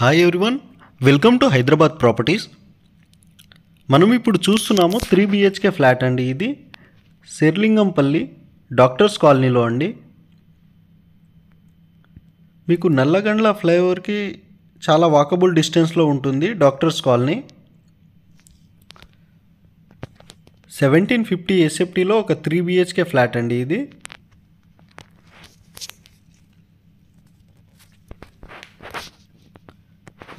Hi everyone welcome to Hyderabad properties మనం ఇప్పుడు చూస్తున్నాము త్రీ బిహెచ్కే ఫ్లాట్ అండి ఇది శిర్లింగంపల్లి డాక్టర్స్ కాలనీలో అండి మీకు నల్లగండ్ల ఫ్లైఓవర్కి చాలా వాకబుల్ డిస్టెన్స్లో ఉంటుంది డాక్టర్స్ కాలనీ సెవెంటీన్ ఫిఫ్టీ ఎస్ఎఫ్టీలో ఒక త్రీ బిహెచ్కే ఫ్లాట్ అండి ఇది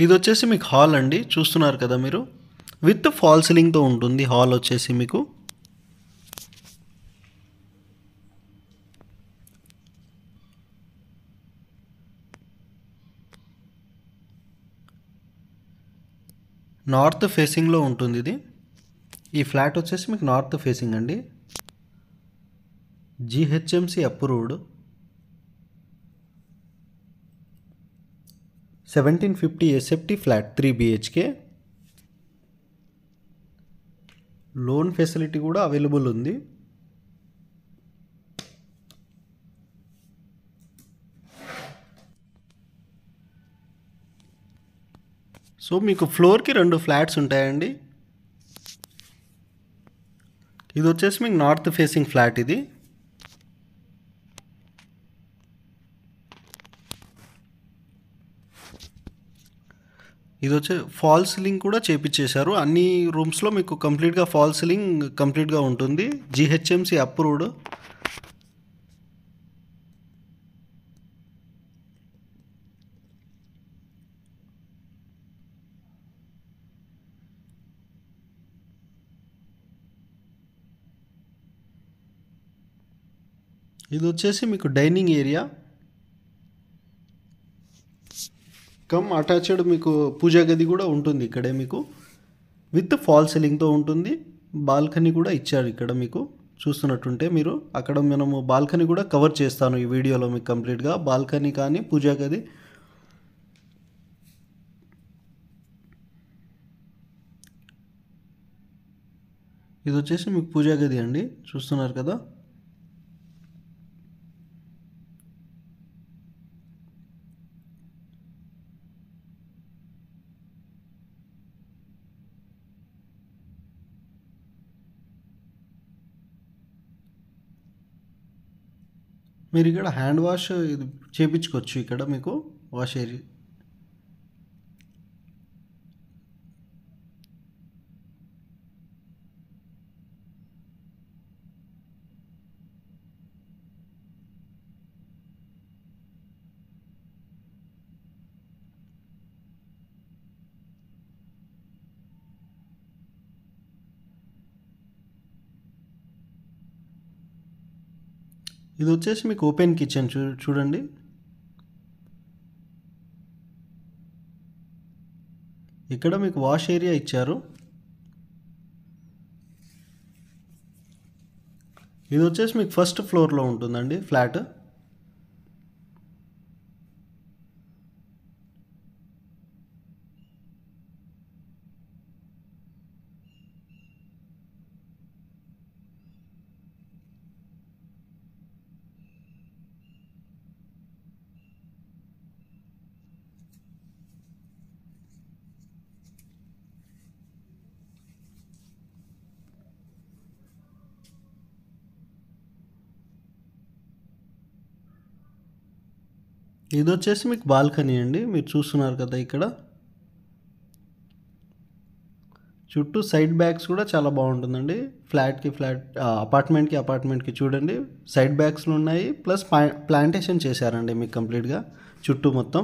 ఇది వచ్చేసి మీకు హాల్ అండి చూస్తున్నారు కదా మీరు విత్ ఫాల్ సీలింగ్తో ఉంటుంది హాల్ వచ్చేసి మీకు నార్త్ ఫేసింగ్లో ఉంటుంది ఇది ఈ ఫ్లాట్ వచ్చేసి మీకు నార్త్ ఫేసింగ్ అండి GHMC approved seventy fifty SFT flat three BHK loan facility కూడా అవైలబుల్ ఉంది సో మీకు ఫ్లోర్కి రెండు ఫ్లాట్స్ ఉంటాయండి ఇది వచ్చేసి మీకు నార్త్ ఫేసింగ్ ఫ్లాట్ ఇది ఇది వచ్చి ఫాల్ సీలింగ్ కూడా చేపించేశారు అన్ని రూమ్స్లో మీకు కంప్లీట్గా ఫాల్ సీలింగ్ కంప్లీట్గా ఉంటుంది జిహెచ్ఎంసి అప్రూవ్డ్ ఇది వచ్చేసి మీకు డైనింగ్ ఏరియా కమ్ అటాచ్డ్ మీకు పూజా గది కూడా ఉంటుంది ఇక్కడే మీకు విత్ ఫాల్ సీలింగ్తో ఉంటుంది బాల్కనీ కూడా ఇచ్చారు ఇక్కడ మీకు చూస్తున్నట్టుంటే మీరు అక్కడ మనము బాల్కనీ కూడా కవర్ చేస్తాను ఈ వీడియోలో మీకు కంప్లీట్గా బాల్కనీ కానీ పూజా గది ఇది వచ్చేసి మీకు పూజా గది అండి చూస్తున్నారు కదా మీరు ఇక్కడ హ్యాండ్ వాష్ ఇది చేయించుకోవచ్చు ఇక్కడ మీకు వాష్ ఏరియా ఇది వచ్చేసి మీకు ఓపెన్ కిచెన్ చూ చూడండి ఇక్కడ మీకు వాష్ ఏరియా ఇచ్చారు ఇది వచ్చేసి మీకు ఫస్ట్ ఫ్లోర్లో ఉంటుందండి ఫ్లాట్ ఇది వచ్చేసి మీకు బాల్కనీ అండి మీరు చూస్తున్నారు కదా ఇక్కడ చుట్టూ సైడ్ బ్యాగ్స్ కూడా చాలా బాగుంటుందండి ఫ్లాట్కి ఫ్లాట్ అపార్ట్మెంట్కి అపార్ట్మెంట్కి చూడండి సైడ్ బ్యాగ్స్లు ఉన్నాయి ప్లస్ ప్లాంటేషన్ చేశారండి మీకు కంప్లీట్గా చుట్టూ మొత్తం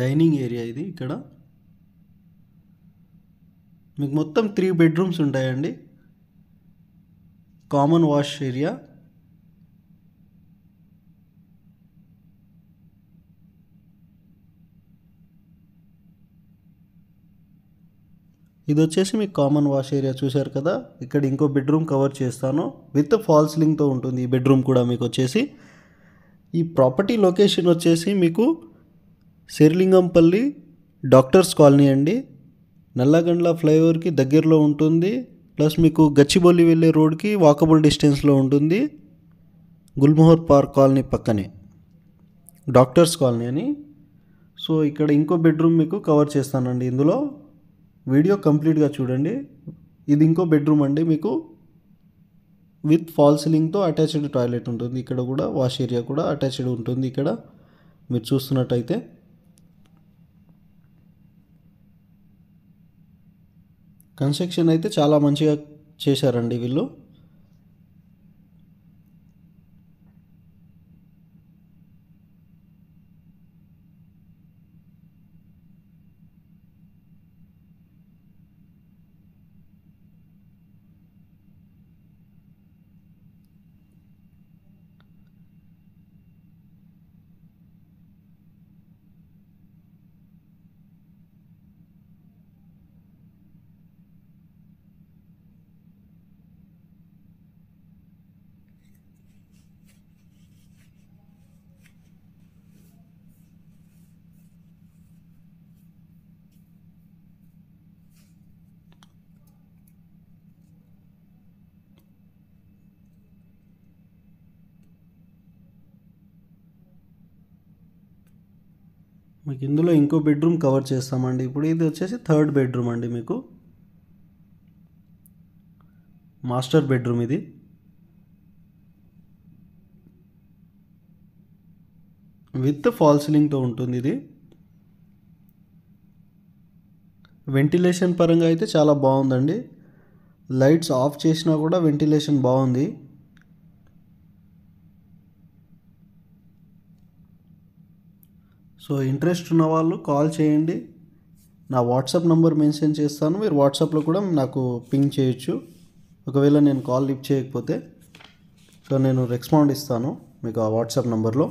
డైనింగ్ ఏరియా ఇది ఇక్కడ మీకు మొత్తం త్రీ బెడ్రూమ్స్ ఉంటాయండి కామన్ వాష్ ఏరియా ఇది వచ్చేసి మీకు కామన్ వాష్ ఏరియా చూశారు కదా ఇక్కడ ఇంకో బెడ్రూమ్ కవర్ చేస్తాను విత్ ఫాల్ సీలింగ్తో ఉంటుంది ఈ బెడ్రూమ్ కూడా మీకు వచ్చేసి ఈ ప్రాపర్టీ లొకేషన్ వచ్చేసి మీకు సిరిలింగంపల్లి డాక్టర్స్ కాలనీ అండి నల్లగండ్ల ఫ్లైఓవర్కి దగ్గరలో ఉంటుంది ప్లస్ మీకు గచ్చిబౌలి వెళ్ళే రోడ్కి వాకబుల్ డిస్టెన్స్లో ఉంటుంది గుల్మోహర్ పార్క్ కాలనీ పక్కనే డాక్టర్స్ కాలనీ అని సో ఇక్కడ ఇంకో బెడ్రూమ్ మీకు కవర్ చేస్తానండి ఇందులో వీడియో కంప్లీట్గా చూడండి ఇది ఇంకో బెడ్రూమ్ అండి మీకు విత్ ఫాల్ సీలింగ్తో అటాచ్డ్ టాయిలెట్ ఉంటుంది ఇక్కడ కూడా వాష్ ఏరియా కూడా అటాచ్డ్ ఉంటుంది ఇక్కడ మీరు చూస్తున్నట్టయితే కన్స్ట్రక్షన్ అయితే చాలా మంచిగా చేశారండి వీళ్ళు మీకు ఇందులో ఇంకో బెడ్రూమ్ కవర్ చేస్తామండి ఇప్పుడు ఇది వచ్చేసి థర్డ్ బెడ్రూమ్ అండి మీకు మాస్టర్ బెడ్రూమ్ ఇది విత్ ఫాల్ సీలింగ్తో ఉంటుంది ఇది వెంటిలేషన్ పరంగా అయితే చాలా బాగుందండి లైట్స్ ఆఫ్ చేసినా కూడా వెంటిలేషన్ బాగుంది సో ఇంట్రెస్ట్ ఉన్న వాళ్ళు కాల్ చేయండి నా వాట్సాప్ నెంబర్ మెన్షన్ చేస్తాను మీరు వాట్సాప్లో కూడా నాకు పింగ్ చేయొచ్చు ఒకవేళ నేను కాల్ లిఫ్ట్ చేయకపోతే సో నేను రెస్పాండ్ ఇస్తాను మీకు ఆ వాట్సాప్ నెంబర్లో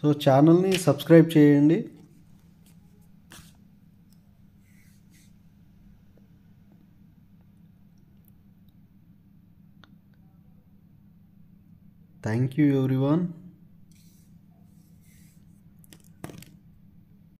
సో ఛానల్ని సబ్స్క్రైబ్ చేయండి Thank you everyone.